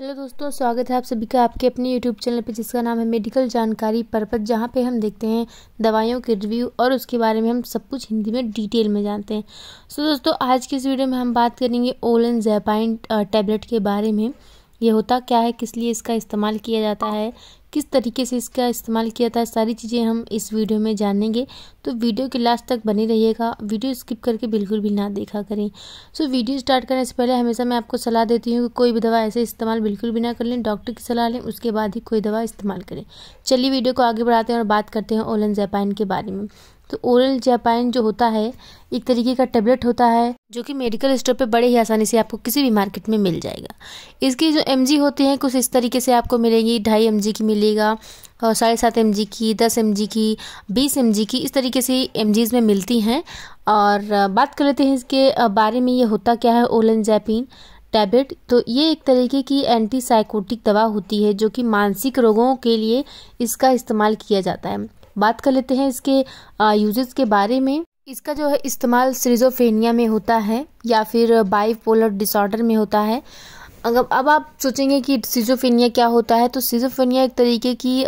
hello दोस्तों स्वागत है आप सभी का आपके अपने यूट्यूब चैनल पे जिसका नाम है मेडिकल जानकारी पर्पज जहाँ पे हम देखते हैं दवाइयों के रिव्यू और उसके बारे में हम सब कुछ हिंदी में डिटेल में जानते हैं सो so, दोस्तों आज की इस वीडियो में हम बात करेंगे ओलन जैपाइन टैबलेट के बारे में ये होता क्या है किस लिए इसका इस्तेमाल किया जाता है किस तरीके से इसका इस्तेमाल किया था सारी चीज़ें हम इस वीडियो में जानेंगे तो वीडियो के लास्ट तक बने रहिएगा वीडियो स्किप करके बिल्कुल भी ना देखा करें सो वीडियो स्टार्ट करने से पहले हमेशा मैं आपको सलाह देती हूँ कि कोई भी दवा ऐसे इस्तेमाल बिल्कुल भी ना कर लें डॉक्टर की सलाह लें उसके बाद ही कोई दवा इस्तेमाल करें चलिए वीडियो को आगे बढ़ाते हैं और बात करते हैं ओलन जैपाइन के बारे में तो ओरल जापाइन जो होता है एक तरीके का टेबलेट होता है जो कि मेडिकल स्टोर पे बड़े ही आसानी से आपको किसी भी मार्केट में मिल जाएगा इसकी जो एम होती हैं कुछ इस तरीके से आपको मिलेंगी ढाई एम की मिलेगा और साढ़े सात एम की दस एम की बीस एम की इस तरीके से एम में मिलती हैं और बात कर लेते हैं इसके बारे में ये होता क्या है ओलन जैपिन टैबलेट तो ये एक तरीके की एंटीसाइकोटिक दवा होती है जो कि मानसिक रोगों के लिए इसका इस्तेमाल किया जाता है बात कर लेते हैं इसके यूजेस के बारे में इसका जो है इस्तेमाल सीरीजोफेनिया में होता है या फिर बाइपोलर डिसऑर्डर में होता है अगर अब आप सोचेंगे कि सीजोफेनिया क्या होता है तो सीजोफेनिया एक तरीके की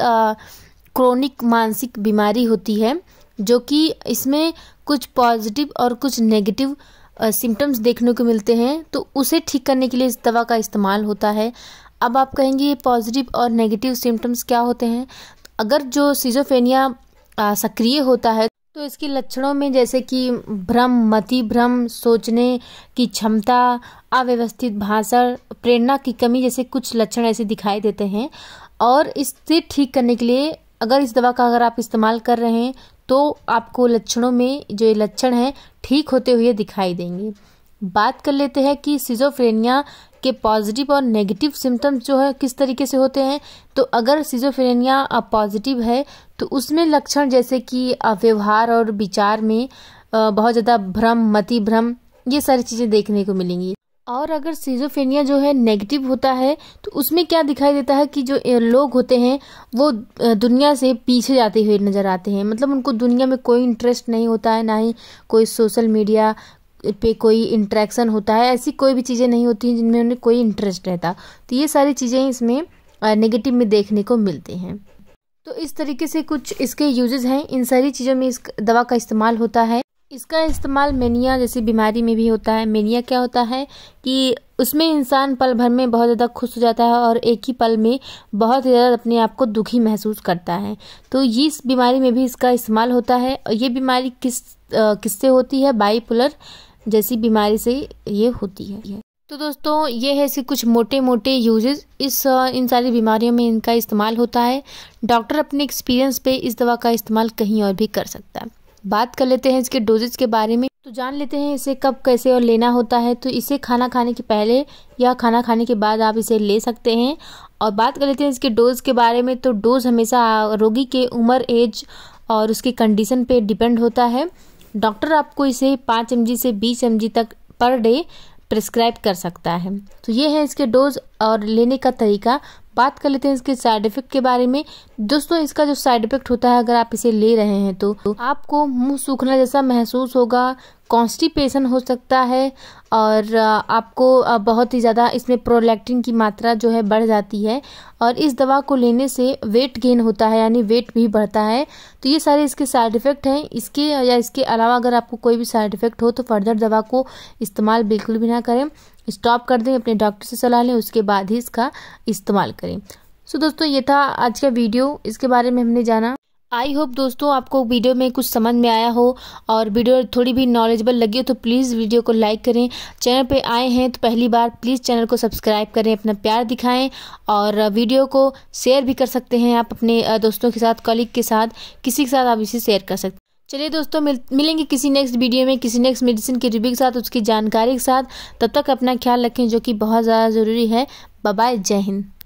क्रोनिक मानसिक बीमारी होती है जो कि इसमें कुछ पॉजिटिव और कुछ नेगेटिव सिम्टम्स देखने को मिलते हैं तो उसे ठीक करने के लिए इस दवा का इस्तेमाल होता है अब आप कहेंगे ये पॉजिटिव और नेगेटिव सिम्टम्स क्या होते हैं अगर जो सीजोफेनिया सक्रिय होता है तो इसके लक्षणों में जैसे कि भ्रम मति भ्रम सोचने की क्षमता अव्यवस्थित भाषण प्रेरणा की कमी जैसे कुछ लक्षण ऐसे दिखाई देते हैं और इससे ठीक करने के लिए अगर इस दवा का अगर आप इस्तेमाल कर रहे हैं तो आपको लक्षणों में जो ये लक्षण हैं ठीक होते हुए दिखाई देंगे बात कर लेते हैं कि सिजोफ्रेनिया के पॉजिटिव और नेगेटिव सिम्टम्स जो है किस तरीके से होते हैं तो अगर सिजोफ्रेनिया पॉजिटिव है तो उसमें लक्षण जैसे कि व्यवहार और विचार में बहुत ज़्यादा भ्रम मति भ्रम ये सारी चीज़ें देखने को मिलेंगी और अगर सीजोफेनिया जो है नेगेटिव होता है तो उसमें क्या दिखाई देता है कि जो लोग होते हैं वो दुनिया से पीछे जाते हुए नज़र आते हैं मतलब उनको दुनिया में कोई इंटरेस्ट नहीं होता है ना ही कोई सोशल मीडिया पे कोई इंट्रैक्शन होता है ऐसी कोई भी चीज़ें नहीं होती हैं जिनमें उन्हें कोई इंटरेस्ट रहता तो ये सारी चीज़ें इसमें नेगेटिव में देखने को मिलते हैं तो इस तरीके से कुछ इसके यूजेस हैं इन सारी चीज़ों में इस दवा का इस्तेमाल होता है इसका इस्तेमाल मेनिया जैसी बीमारी में भी होता है मेनिया क्या होता है कि उसमें इंसान पल भर में बहुत ज़्यादा खुश हो जाता है और एक ही पल में बहुत ज़्यादा अपने आप को दुखी महसूस करता है तो ये इस बीमारी में भी इसका इस्तेमाल होता है और ये बीमारी किस किससे होती है बाईपुलर जैसी बीमारी से ये होती है तो दोस्तों ये है इसके कुछ मोटे मोटे यूजेस इस इन सारी बीमारियों में इनका इस्तेमाल होता है डॉक्टर अपने एक्सपीरियंस पे इस दवा का इस्तेमाल कहीं और भी कर सकता है बात कर लेते हैं इसके डोजेज के बारे में तो जान लेते हैं इसे कब कैसे और लेना होता है तो इसे खाना खाने के पहले या खाना खाने के बाद आप इसे ले सकते हैं और बात कर लेते हैं इसके डोज के बारे में तो डोज हमेशा रोगी के उम्र एज और उसकी कंडीशन पे डिपेंड होता है डॉक्टर आपको इसे पाँच एम से बीस एम तक पर डे प्रिस्क्राइब कर सकता है तो ये है इसके डोज और लेने का तरीका बात कर लेते हैं इसके साइड इफेक्ट के बारे में दोस्तों इसका जो साइड इफेक्ट होता है अगर आप इसे ले रहे हैं तो, तो आपको मुंह सूखना जैसा महसूस होगा कॉन्स्टिपेशन हो सकता है और आपको बहुत ही ज़्यादा इसमें प्रोलैक्टिन की मात्रा जो है बढ़ जाती है और इस दवा को लेने से वेट गेन होता है यानी वेट भी बढ़ता है तो ये सारे इसके साइड इफ़ेक्ट हैं इसके या इसके अलावा अगर आपको कोई भी साइड इफ़ेक्ट हो तो फर्दर दवा को इस्तेमाल बिल्कुल भी ना करें स्टॉप कर दें अपने डॉक्टर से सलाह लें उसके बाद ही इसका इस्तेमाल करें सो दोस्तों ये था आज का वीडियो इसके बारे में हमने जाना आई होप दोस्तों आपको वीडियो में कुछ समझ में आया हो और वीडियो थोड़ी भी नॉलेजेबल लगी हो तो प्लीज़ वीडियो को लाइक करें चैनल पे आए हैं तो पहली बार प्लीज़ चैनल को सब्सक्राइब करें अपना प्यार दिखाएं और वीडियो को शेयर भी कर सकते हैं आप अपने दोस्तों के साथ कॉलिग के साथ किसी के साथ आप इसे शेयर कर सकते चलिए दोस्तों मिल, मिलेंगे किसी नेक्स्ट वीडियो में किसी नेक्स्ट मेडिसिन के रिव्यू के साथ उसकी जानकारी के साथ तब तक अपना ख्याल रखें जो कि बहुत ज़्यादा ज़रूरी है बाय जय हिंद